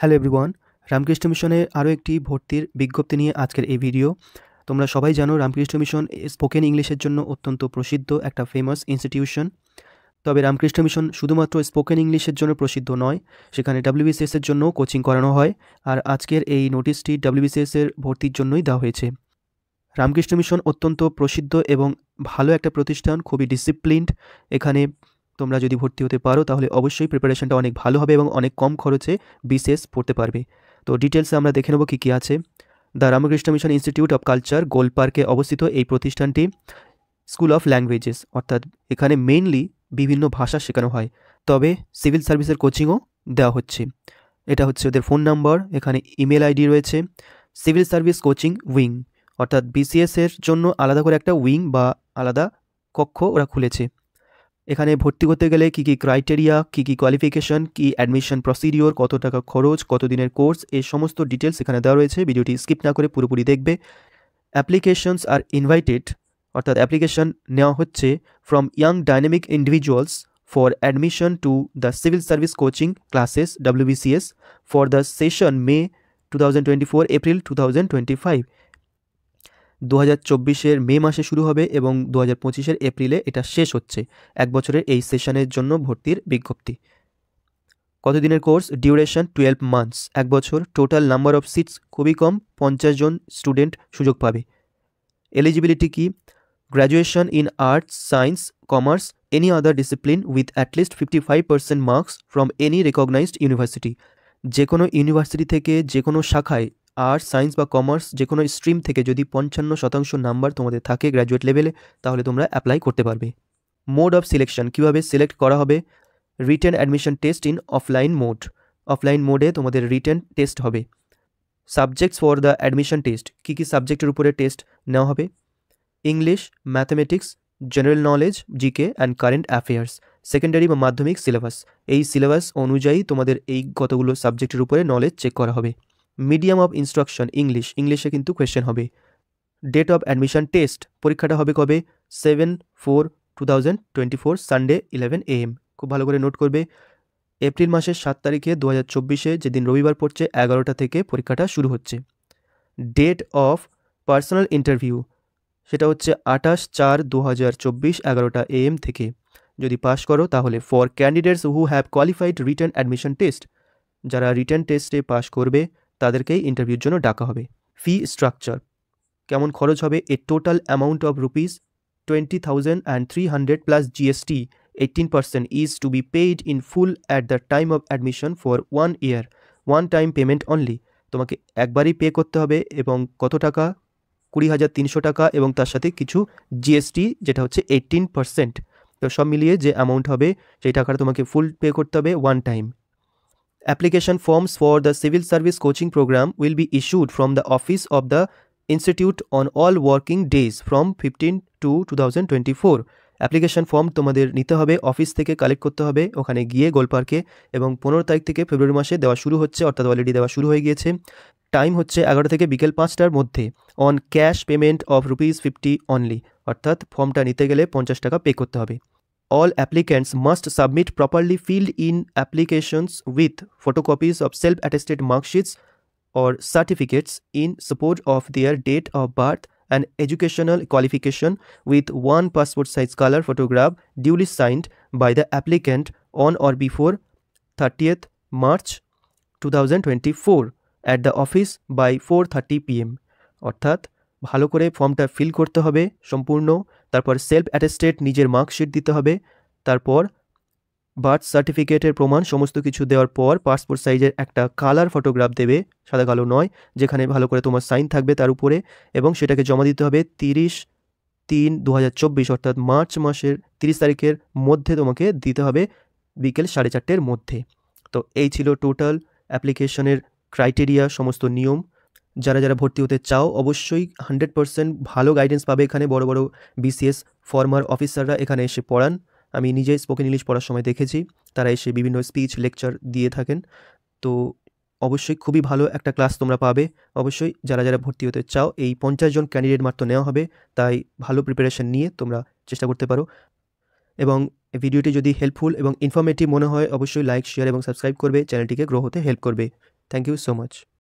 Hello everyone Ramakrishna মিশনের আরও একটি ভর্তির বিজ্ঞপ্তি নিয়ে আজকের এই ভিডিও তোমরা সবাই জানো রামকৃষ্ণ মিশন স্পোকেন ইংলিশের জন্য অত্যন্ত প্রসিদ্ধ একটা ফেমাস ইনস্টিটিউশন তবে রামকৃষ্ণ মিশন শুধুমাত্র স্পোকেন ইংলিশের জন্য প্রসিদ্ধ নয় সেখানে ডাব্লিউবিসিএসের জন্য কোচিং করানো হয় আর আজকের এই নোটিশটি ডাব্লিউবিসিএসের ভর্তির জন্যই দেওয়া হয়েছে রামকৃষ্ণ মিশন অত্যন্ত প্রসিদ্ধ এবং ভালো একটা প্রতিষ্ঠান খুবই ডিসিপ্লিনড এখানে তোমরা যদি ভর্তি হতে পারো তাহলে অবশ্যই প্রিপারেশনটা অনেক ভালো হবে এবং অনেক কম খরচে বিশেষ পড়তে পারবে তো ডিটেলসে আমরা দেখে নেব কী কী আছে the Ramakrishna mission institute of culture Gol পার্কে অবস্থিত এই প্রতিষ্ঠানটি স্কুল অফ ল্যাঙ্গুয়েজেস অর্থাৎ এখানে মেইনলি বিভিন্ন ভাষা শেখানো হয় তবে সিভিল সার্ভিসের কোচিংও দেওয়া হচ্ছে এটা হচ্ছে ওদের ফোন নাম্বার এখানে ইমেল আইডি রয়েছে সিভিল সার্ভিস কোচিং উইং অর্থাৎ বিসিএসের জন্য আলাদা করে একটা উইং বা আলাদা কক্ষ ওরা খুলেছে এখানে ভর্তি করতে গেলে কি কি ক্রাইটেরিয়া কি কি কোয়ালিফিকেশন কি অ্যাডমিশন প্রসিডিওর কত টাকা খরচ কত দিনের কোর্স এই সমস্ত ডিটেলস এখানে দেওয়া রয়েছে ভিডিওটি স্কিপ না করে পুরোপুরি দেখবে অ্যাপ্লিকেশনস আর ইনভাইটেড অর্থাৎ অ্যাপ্লিকেশন নেওয়া হচ্ছে from young dynamic individuals coaching classes to for the session May two thousand twenty four April two thousand twenty five দু হাজার চব্বিশের মে মাসে শুরু হবে এবং দু হাজার পঁচিশের এপ্রিলে এটা শেষ হচ্ছে এক বছরের এই সেশনের জন্য ভর্তির বিজ্ঞপ্তি কতদিনের কোর্স ডিউরেশন টুয়েলভ মান্থস এক বছর টোটাল নাম্বার অফ সিটস খুবই কম পঞ্চাশ জন স্টুডেন্ট সুযোগ পাবে এলিজিবিলিটি কি graduation in arts science commerce any other discipline with at least fifty five percent marks from any recognized university যে কোনো ইউনিভার্সিটি থেকে যে কোনো শাখায় আর্টস সায়েন্স বা কমার্স যে কোনো স্ট্রিম থেকে যদি পঞ্চান্ন শতাংশ নাম্বার তোমাদের থাকে গ্র্যাজুয়েট লেভেলে তাহলে তোমরা অ্যাপ্লাই করতে পারবে মোড অফ সিলেকশন কীভাবে সিলেক্ট করা হবে written admission test in offline mode offline মোডে তোমাদের রিটেন টেস্ট হবে subjects for the admission test কী কী সাবজেক্টের উপরে টেস্ট নেওয়া হবে English mathematics general knowledge GK and current affairs secondary বা মাধ্যমিক সিলেবাস এই সিলেবাস অনুযায়ী তোমাদের এই কতগুলো সাবজেক্টের উপরে নলেজ চেক করা হবে মিডিয়াম অফ ইনস্ট্রাকশন ইংলিশ ইংলিশে কিন্তু কোয়েশ্চেন হবে ডেট অফ অ্যাডমিশন টেস্ট পরীক্ষাটা হবে কবে seven four two thousand twenty four Sunday eleven AM খুব ভালো করে নোট করবে এপ্রিল মাসের সাত তারিখে দু হাজার চব্বিশে যেদিন রবিবার পড়ছে এগারোটা থেকে পরীক্ষাটা শুরু হচ্ছে ডেট অফ পার্সোনাল ইন্টারভিউ সেটা হচ্ছে আঠাশ চার দু হাজার চব্বিশ এগারোটা এএম থেকে যদি পাশ করো তাহলে for candidates who have qualified written admission test যারা রিটার্ন টেস্টে পাশ করবে তাদেরকেই ইন্টারভিউর জন্য ডাকা হবে ফি স্ট্রাকচার কেমন খরচ হবে a total amount of rupees twenty thousand and three hundred plus GST eighteen percent is to be paid in full at the time of admission for one year one time payment only তোমাকে একবারই pay করতে হবে এবং কত টাকা কুড়ি হাজার তিনশো টাকা এবং তার সাথে কিছু জিএসটি যেটা হচ্ছে এইটিন পার্সেন্ট তো সব মিলিয়ে যে অ্যামাউন্ট হবে সেই টাকাটা তোমাকে ফুল পে করতে হবে one time Application forms for the Civil Service Coaching Program will be issued from the office of the Institute on all working days from 15 to 2024. Application form তোমাদের নিতে হবে অফিস থেকে কালেক্ট করতে হবে ওখানে গিয়ে গোলপার্কে এবং পনেরো তারিখ থেকে ফেব্রুয়ারি মাসে দেওয়া শুরু হচ্ছে অর্থাৎ অলরেডি দেওয়া শুরু হয়ে গিয়েছে টাইম হচ্ছে এগারো থেকে বিকেল পাঁচটার মধ্যে on cash payment of rupees fifty only অর্থাৎ ফর্মটা নিতে গেলে পঞ্চাশ টাকা পে করতে হবে all applicants must submit properly filled in applications with photocopies of self attested mark sheets or certificates in support of their date of birth and educational qualification with one passport size color photograph duly signed by the applicant on or before 30th March 2024 at the office by 4:30 pm অর্থাৎ ভালো করে ফর্মটা feel করতে হবে সম্পূর্ণ তারপর self attested নিজের marksheet দিতে হবে তারপর বার্থ সার্টিফিকেটের প্রমাণ সমস্ত কিছু দেওয়ার পর পাসপোর্ট সাইজের একটা কালার ফটোগ্রাফ দেবে সাদা কালো নয় যেখানে ভালো করে তোমার সাইন থাকবে তার উপরে এবং সেটাকে জমা দিতে হবে তিরিশ তিন দু অর্থাৎ মার্চ মাসের তিরিশ তারিখের মধ্যে তোমাকে দিতে হবে বিকেল সাড়ে চারটের মধ্যে তো এই ছিল টোটাল অ্যাপ্লিকেশনের ক্রাইটেরিয়া সমস্ত নিয়ম যারা যারা ভর্তি হতে চাও অবশ্যই হান্ড্রেড পারসেন্ট ভালো গাইডেন্স পাবে এখানে বড় বড় বিসিএস ফর্মার অফিসাররা এখানে এসে পড়ান আমি নিজে স্পোকেন ইংলিশ পড়ার সময় দেখেছি তারা এসে বিভিন্ন স্পিচ লেকচার দিয়ে থাকেন তো অবশ্যই খুবই ভালো একটা ক্লাস তোমরা পাবে অবশ্যই যারা যারা ভর্তি হতে চাও এই পঞ্চাশ জন ক্যান্ডিডেট মাত্র নেওয়া হবে তাই ভালো প্রিপারেশন নিয়ে তোমরা চেষ্টা করতে পারো এবং ভিডিওটি যদি হেল্পফুল এবং ইনফরমেটিভ মনে হয় অবশ্যই লাইক শেয়ার এবং সাবস্ক্রাইব করবে চ্যানেলটিকে গ্রো হতে হেল্প করবে থ্যাংক ইউ সো মাচ